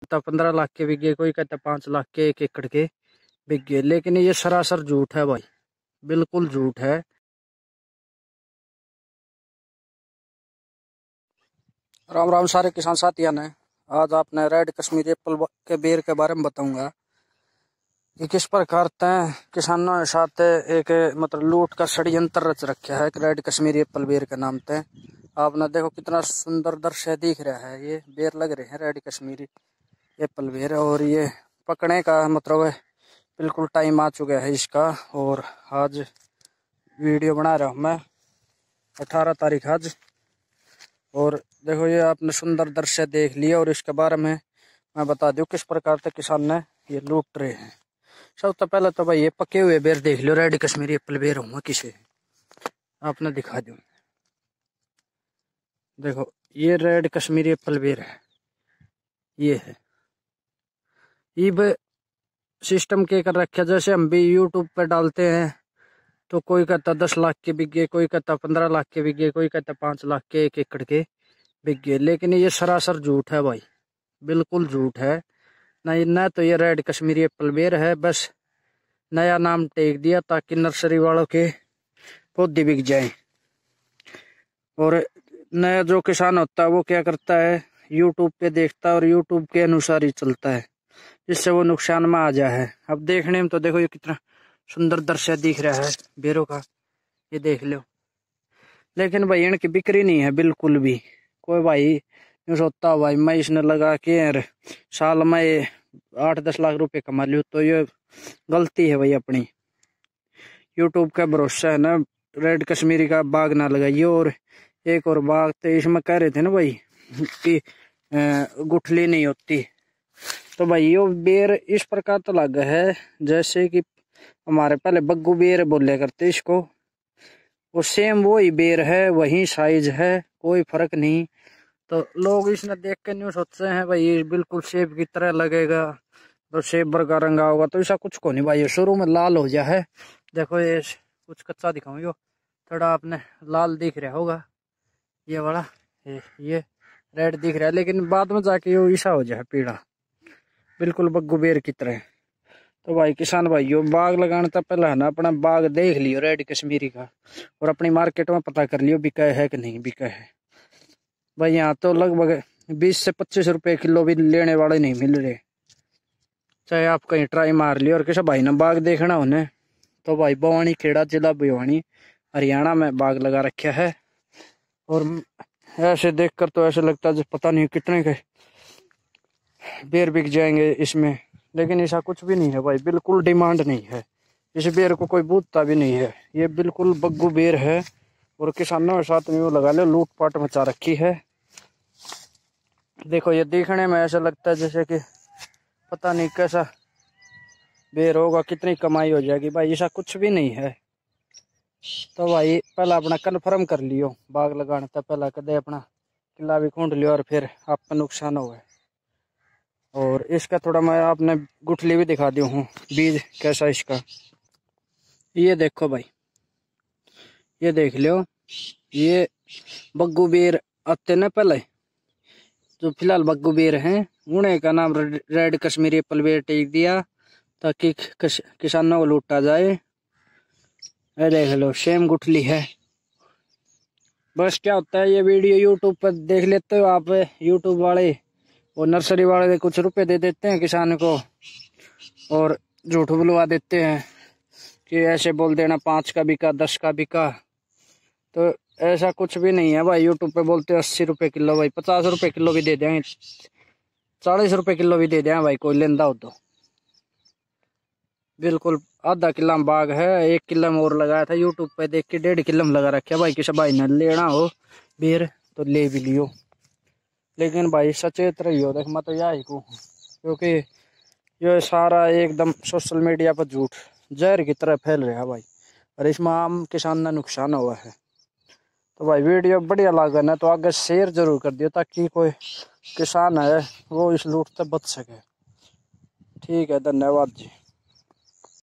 कहता तो पंद्रह लाख के बिक गए कोई कहता पाँच लाख के एक एकड़ के बिक गए लेकिन ये सरासर झूठ है भाई बिल्कुल झूठ है राम राम सारे किसान साथिया ने आज आपने रेड कश्मीरी एप्पल के बेर के बारे में बताऊंगा कि किस प्रकार ते किसानों के साथ एक मतलब लूट का षडयंत्र रच रखा है रेड कश्मीरी एप्पल बेर के नाम ते आपने देखो कितना सुंदर दृश्य दिख रहा है ये बेर लग रहे हैं रेड कश्मीरी ये पलवेर और ये पकड़ने का मतलब है बिल्कुल टाइम आ चुका है इसका और आज वीडियो बना रहा हूँ मैं अठारह तारीख आज और देखो ये आपने सुंदर दृश्य देख लिया और इसके बारे में मैं बता दूँ किस प्रकार से किसान ने ये लूट रहे हैं सबसे पहले तो भाई ये पके हुए बेर देख लो रेड कश्मीरी एप्पल बेर हूँ किसे आपने दिखा दू देखो ये रेड कश्मीरी एप्पल बेर है ये है ईब सिस्टम के कर रखे जैसे हम भी यूट्यूब पर डालते हैं तो कोई कहता दस लाख के गए कोई कहता पंद्रह लाख के गए कोई कहता पाँच लाख के एक एकड़ के गए लेकिन ये सरासर झूठ है भाई बिल्कुल झूठ है नहीं ना तो ये रेड कश्मीरी एप्पल बेर है बस नया नाम टेक दिया ताकि नर्सरी वालों के पौधे बिक जाए और नया जो किसान होता है वो क्या करता है यूट्यूब पे देखता है और यूट्यूब के अनुसार ही चलता है जिससे वो नुकसान में आ जाए अब देखने में तो देखो ये कितना सुंदर दृश्य दिख रहा है बेरो का ये देख लो लेकिन भाई इनकी बिक्री नहीं है बिल्कुल भी कोई भाई यूँ सोचता भाई मैं इसने लगा के यार साल में आठ दस लाख रुपए कमा लूँ तो ये गलती है भाई अपनी यूट्यूब का भरोसा है ना रेड कश्मीरी का बाग ना लगाइए और एक और बाग तो इसमें कह रहे थे ना भाई कि गुठली नहीं होती तो भाई यो बेर इस प्रकार तो लग है जैसे कि हमारे पहले बग्गू बेर बोले करते इसको वो सेम वो ही बेर है वही साइज है कोई फर्क नहीं तो लोग इसने देख के न्यू सोचते हैं भाई ये बिल्कुल सेब की तरह लगेगा तो सेब का रंगा होगा तो ऐसा कुछ को नहीं भाई शुरू में लाल हो गया है देखो ये कुछ कच्चा यो थोड़ा आपने लाल दिख रहा होगा ये वाला ये, ये रेड दिख रहा है लेकिन बाद में जाके ये ईसा हो जाए पीड़ा बिल्कुल बग्गू बेर की तरह तो भाई किसान भाइयों बाग लगाने तो पहले है ना अपना बाग देख लियो रेड कश्मीरी का और अपनी मार्केट में पता कर लियो बिका है कि नहीं बिका है भाई यहाँ तो लगभग बीस से पच्चीस रुपए किलो भी लेने वाले नहीं मिल रहे चाहे आप कहीं ट्राई मार लियो और किसा भाई ने बाग देखना उन्हें तो भाई बवानी खेड़ा जिला भिवानी हरियाणा में बाग लगा रखा है और ऐसे देखकर तो ऐसे लगता है पता नहीं कितने के बेर बिक जाएंगे इसमें लेकिन ऐसा कुछ भी नहीं है भाई बिल्कुल डिमांड नहीं है इस बेर को कोई बूतता भी नहीं है ये बिल्कुल बग्गू बेर है और किसानों के साथ में वो लगा लो लूटपाट मचा रखी है देखो ये देखने में ऐसा लगता है जैसे कि पता नहीं कैसा बेर होगा कितनी कमाई हो जाएगी भाई ऐसा कुछ भी नहीं है तो भाई पहला अपना कन्फर्म कर लियो बाग लगाने तो पहला कदे अपना किला भी खूंढ लियो और फिर आपका नुकसान हो और इसका थोड़ा मैं आपने गुठली भी दिखा दी हूँ बीज कैसा इसका ये देखो भाई ये देख लो ये बग्गू बीर आते ना पहले जो तो फिलहाल बग्गू बीर हैं उन्हें का नाम रेड कश्मीरी एप्पल बीर टेक दिया ताकि किसानों को लूटा जाए ये देख लो सेम गुठली है बस क्या होता है ये वीडियो यूट्यूब पर देख लेते हो आप यूट्यूब वाले और नर्सरी वाले कुछ रुपए दे देते हैं किसान को और झूठ बुलवा देते हैं कि ऐसे बोल देना पाँच का बिका दस का बिका तो ऐसा कुछ भी नहीं है भाई यूट्यूब पे बोलते हो अस्सी रुपये किलो भाई पचास रुपये किलो भी दे दें चालीस रुपये किलो भी दे दें भाई कोई लेंदा हो तो बिल्कुल आधा किला में बाग है एक किला में और लगाया था यूट्यूब पे देख के डेढ़ किलो में लगा रखे भाई किसी भाई ने लेना हो बेर तो ले भी लियो लेकिन भाई सचेत रहियो देख मत तो यही क्योंकि ये सारा एकदम सोशल मीडिया पर झूठ जहर की तरह फैल रहा है भाई और इसमें आम किसान ने नुकसान हुआ है तो भाई वीडियो बढ़िया लगा ना तो आगे शेयर जरूर कर दियो ताकि कोई किसान है वो इस लूट से बच सके ठीक है धन्यवाद जी